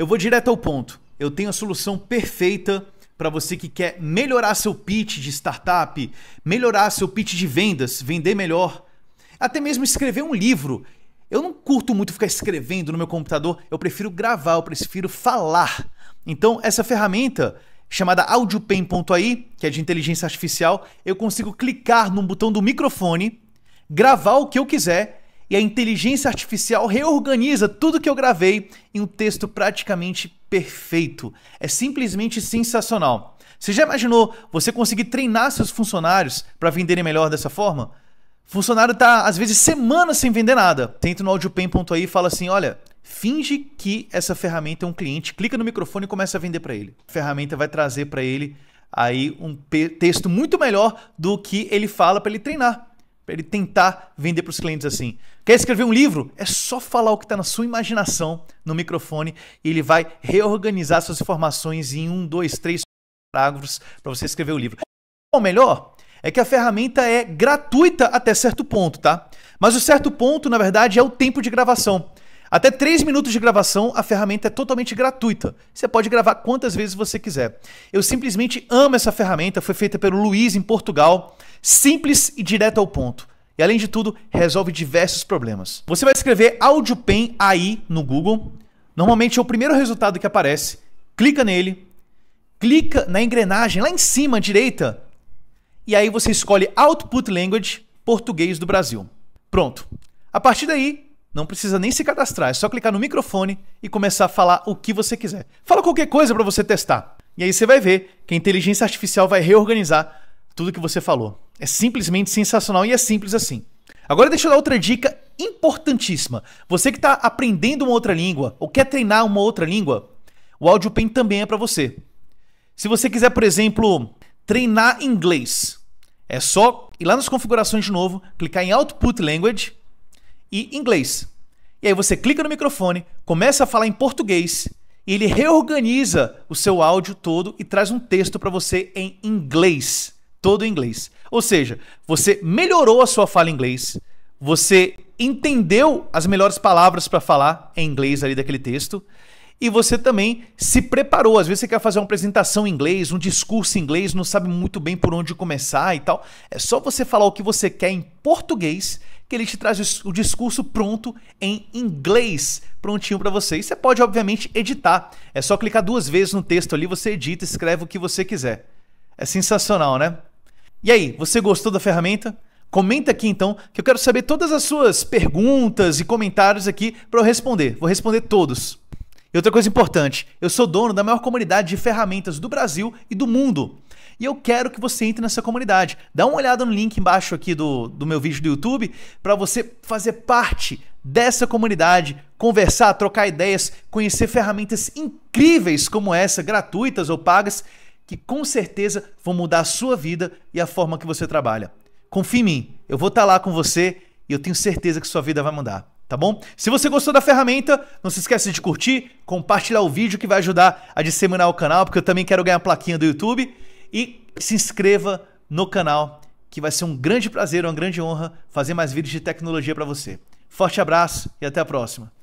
Eu vou direto ao ponto. Eu tenho a solução perfeita para você que quer melhorar seu pitch de startup, melhorar seu pitch de vendas, vender melhor, até mesmo escrever um livro. Eu não curto muito ficar escrevendo no meu computador, eu prefiro gravar, eu prefiro falar. Então, essa ferramenta chamada AudioPen.ai, que é de inteligência artificial, eu consigo clicar no botão do microfone, gravar o que eu quiser e a inteligência artificial reorganiza tudo que eu gravei em um texto praticamente perfeito. É simplesmente sensacional. Você já imaginou você conseguir treinar seus funcionários para venderem melhor dessa forma? Funcionário tá às vezes semanas sem vender nada. Tenta no audiopen.ai e fala assim: "Olha, finge que essa ferramenta é um cliente, clica no microfone e começa a vender para ele". A ferramenta vai trazer para ele aí um texto muito melhor do que ele fala para ele treinar para ele tentar vender para os clientes assim. Quer escrever um livro? É só falar o que está na sua imaginação no microfone e ele vai reorganizar suas informações em um, dois, três parágrafos para você escrever o livro. Ou melhor, é que a ferramenta é gratuita até certo ponto, tá? Mas o certo ponto, na verdade, é o tempo de gravação. Até 3 minutos de gravação, a ferramenta é totalmente gratuita. Você pode gravar quantas vezes você quiser. Eu simplesmente amo essa ferramenta, foi feita pelo Luiz em Portugal, simples e direto ao ponto. E além de tudo, resolve diversos problemas. Você vai escrever AudioPen AI no Google. Normalmente é o primeiro resultado que aparece. Clica nele, clica na engrenagem lá em cima à direita e aí você escolhe Output Language Português do Brasil. Pronto. A partir daí, não precisa nem se cadastrar, é só clicar no microfone e começar a falar o que você quiser. Fala qualquer coisa para você testar. E aí você vai ver que a inteligência artificial vai reorganizar tudo que você falou. É simplesmente sensacional e é simples assim. Agora deixa eu dar outra dica importantíssima. Você que está aprendendo uma outra língua ou quer treinar uma outra língua, o Audio pen também é para você. Se você quiser, por exemplo, treinar inglês, é só ir lá nas configurações de novo, clicar em Output Language e inglês. E aí você clica no microfone, começa a falar em português e ele reorganiza o seu áudio todo e traz um texto para você em inglês, todo em inglês. Ou seja, você melhorou a sua fala em inglês, você entendeu as melhores palavras para falar em inglês ali daquele texto e você também se preparou. Às vezes você quer fazer uma apresentação em inglês, um discurso em inglês, não sabe muito bem por onde começar e tal. É só você falar o que você quer em português que ele te traz o discurso pronto em inglês, prontinho para você. E você pode obviamente editar. É só clicar duas vezes no texto ali, você edita, escreve o que você quiser. É sensacional, né? E aí, você gostou da ferramenta? Comenta aqui então, que eu quero saber todas as suas perguntas e comentários aqui para eu responder. Vou responder todos. E outra coisa importante, eu sou dono da maior comunidade de ferramentas do Brasil e do mundo. E eu quero que você entre nessa comunidade. Dá uma olhada no link embaixo aqui do, do meu vídeo do YouTube para você fazer parte dessa comunidade, conversar, trocar ideias, conhecer ferramentas incríveis como essa, gratuitas ou pagas, que com certeza vão mudar a sua vida e a forma que você trabalha. Confie em mim, eu vou estar tá lá com você e eu tenho certeza que sua vida vai mudar tá bom? Se você gostou da ferramenta, não se esqueça de curtir, compartilhar o vídeo que vai ajudar a disseminar o canal, porque eu também quero ganhar a plaquinha do YouTube. E se inscreva no canal, que vai ser um grande prazer, uma grande honra fazer mais vídeos de tecnologia para você. Forte abraço e até a próxima.